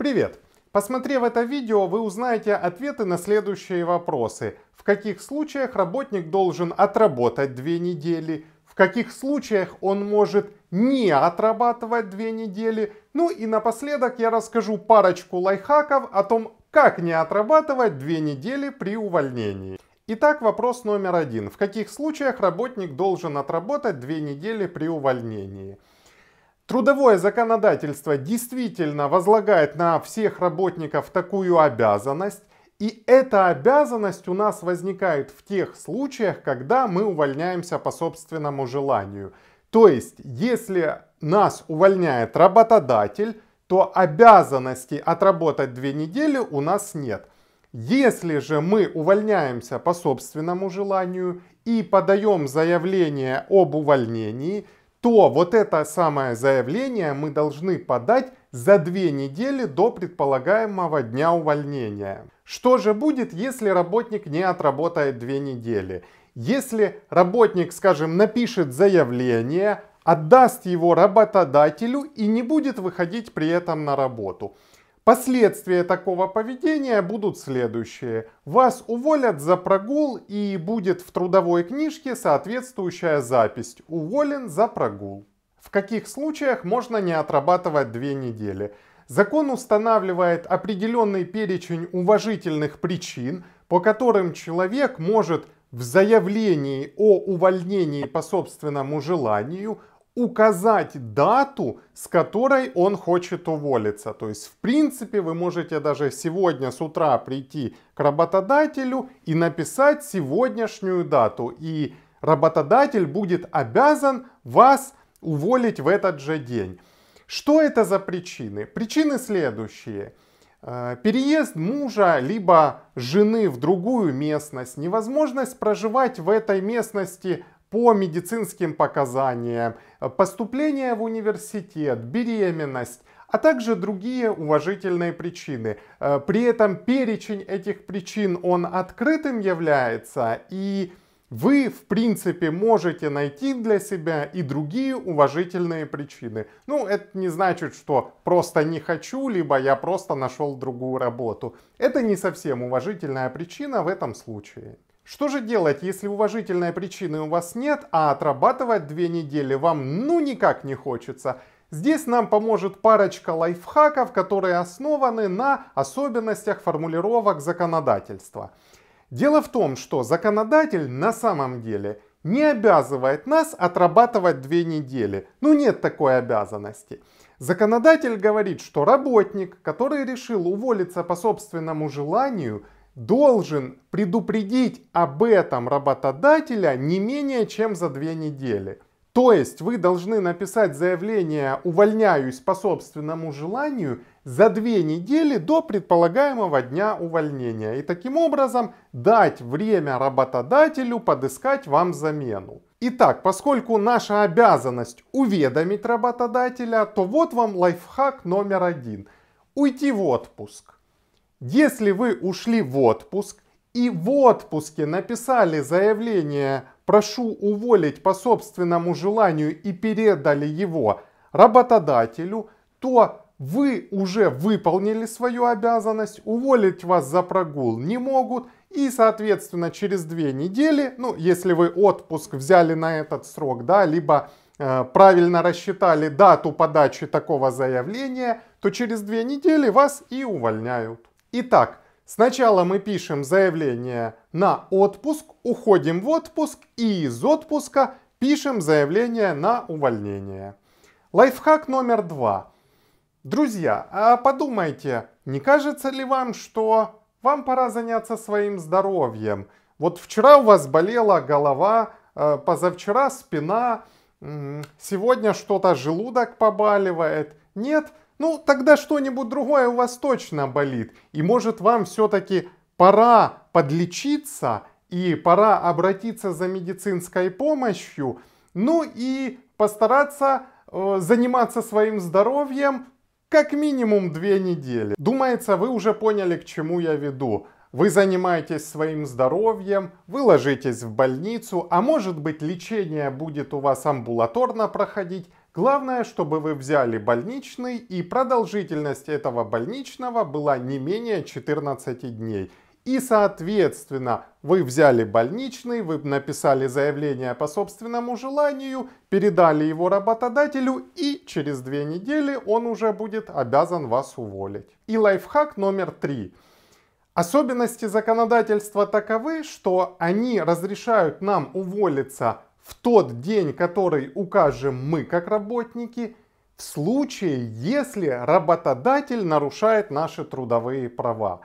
Привет! Посмотрев это видео, вы узнаете ответы на следующие вопросы. В каких случаях работник должен отработать две недели? В каких случаях он может не отрабатывать две недели? Ну и напоследок я расскажу парочку лайфхаков о том, как не отрабатывать две недели при увольнении. Итак, вопрос номер один. В каких случаях работник должен отработать две недели при увольнении? Трудовое законодательство действительно возлагает на всех работников такую обязанность, и эта обязанность у нас возникает в тех случаях, когда мы увольняемся по собственному желанию. То есть, если нас увольняет работодатель, то обязанности отработать две недели у нас нет. Если же мы увольняемся по собственному желанию и подаем заявление об увольнении – то вот это самое заявление мы должны подать за две недели до предполагаемого дня увольнения. Что же будет, если работник не отработает две недели? Если работник, скажем, напишет заявление, отдаст его работодателю и не будет выходить при этом на работу. Последствия такого поведения будут следующие. Вас уволят за прогул и будет в трудовой книжке соответствующая запись «Уволен за прогул». В каких случаях можно не отрабатывать две недели? Закон устанавливает определенный перечень уважительных причин, по которым человек может в заявлении о увольнении по собственному желанию указать дату, с которой он хочет уволиться. То есть, в принципе, вы можете даже сегодня с утра прийти к работодателю и написать сегодняшнюю дату. И работодатель будет обязан вас уволить в этот же день. Что это за причины? Причины следующие. Э, переезд мужа либо жены в другую местность, невозможность проживать в этой местности по медицинским показаниям, поступление в университет, беременность, а также другие уважительные причины. Э, при этом перечень этих причин, он открытым является, и вы, в принципе, можете найти для себя и другие уважительные причины. Ну, это не значит, что просто не хочу, либо я просто нашел другую работу. Это не совсем уважительная причина в этом случае. Что же делать, если уважительной причины у вас нет, а отрабатывать две недели вам ну никак не хочется? Здесь нам поможет парочка лайфхаков, которые основаны на особенностях формулировок законодательства. Дело в том, что законодатель на самом деле не обязывает нас отрабатывать две недели. Ну нет такой обязанности. Законодатель говорит, что работник, который решил уволиться по собственному желанию – должен предупредить об этом работодателя не менее чем за две недели. То есть вы должны написать заявление «увольняюсь по собственному желанию» за две недели до предполагаемого дня увольнения и таким образом дать время работодателю подыскать вам замену. Итак, поскольку наша обязанность уведомить работодателя, то вот вам лайфхак номер один. Уйти в отпуск. Если вы ушли в отпуск и в отпуске написали заявление «прошу уволить по собственному желанию» и передали его работодателю, то вы уже выполнили свою обязанность, уволить вас за прогул не могут, и, соответственно, через две недели, ну, если вы отпуск взяли на этот срок, да, либо э, правильно рассчитали дату подачи такого заявления, то через две недели вас и увольняют. Итак, сначала мы пишем заявление на отпуск, уходим в отпуск и из отпуска пишем заявление на увольнение. Лайфхак номер два. Друзья, а подумайте, не кажется ли вам, что вам пора заняться своим здоровьем? Вот вчера у вас болела голова, э, позавчера спина, сегодня что-то желудок побаливает. Нет, ну, тогда что-нибудь другое у вас точно болит. И может вам все-таки пора подлечиться и пора обратиться за медицинской помощью. Ну и постараться э, заниматься своим здоровьем как минимум две недели. Думается, вы уже поняли, к чему я веду. Вы занимаетесь своим здоровьем, вы ложитесь в больницу, а может быть лечение будет у вас амбулаторно проходить, Главное, чтобы вы взяли больничный и продолжительность этого больничного была не менее 14 дней. И, соответственно, вы взяли больничный, вы написали заявление по собственному желанию, передали его работодателю и через две недели он уже будет обязан вас уволить. И лайфхак номер три. Особенности законодательства таковы, что они разрешают нам уволиться в тот день, который укажем мы как работники, в случае, если работодатель нарушает наши трудовые права.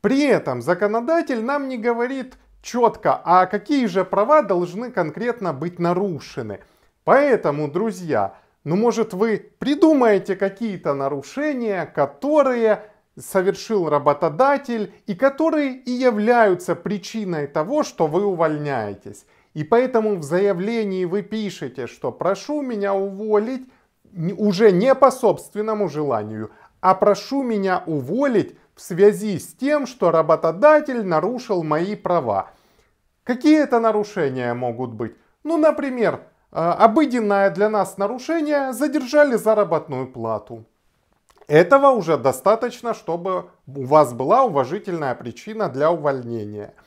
При этом законодатель нам не говорит четко, а какие же права должны конкретно быть нарушены. Поэтому, друзья, ну может вы придумаете какие-то нарушения, которые совершил работодатель и которые и являются причиной того, что вы увольняетесь. И поэтому в заявлении вы пишете, что прошу меня уволить уже не по собственному желанию, а прошу меня уволить в связи с тем, что работодатель нарушил мои права. Какие это нарушения могут быть? Ну, например, э, обыденное для нас нарушение задержали заработную плату. Этого уже достаточно, чтобы у вас была уважительная причина для увольнения –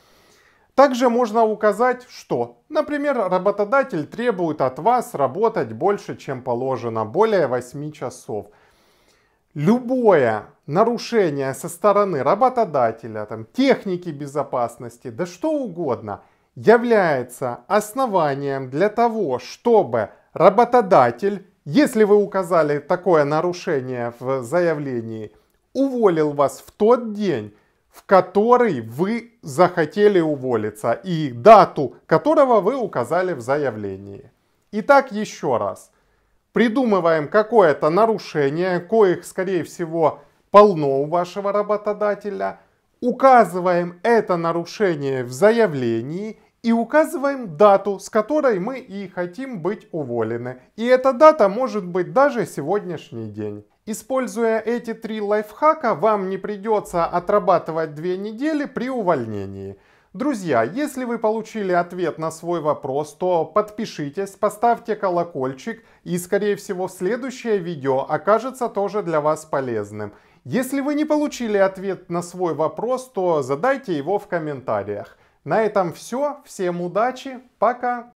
также можно указать, что, например, работодатель требует от вас работать больше, чем положено, более 8 часов. Любое нарушение со стороны работодателя, там, техники безопасности, да что угодно, является основанием для того, чтобы работодатель, если вы указали такое нарушение в заявлении, уволил вас в тот день, в который вы захотели уволиться и дату которого вы указали в заявлении. Итак, еще раз. Придумываем какое-то нарушение, коих, скорее всего, полно у вашего работодателя. Указываем это нарушение в заявлении и указываем дату, с которой мы и хотим быть уволены. И эта дата может быть даже сегодняшний день. Используя эти три лайфхака, вам не придется отрабатывать две недели при увольнении. Друзья, если вы получили ответ на свой вопрос, то подпишитесь, поставьте колокольчик и, скорее всего, следующее видео окажется тоже для вас полезным. Если вы не получили ответ на свой вопрос, то задайте его в комментариях. На этом все. Всем удачи. Пока.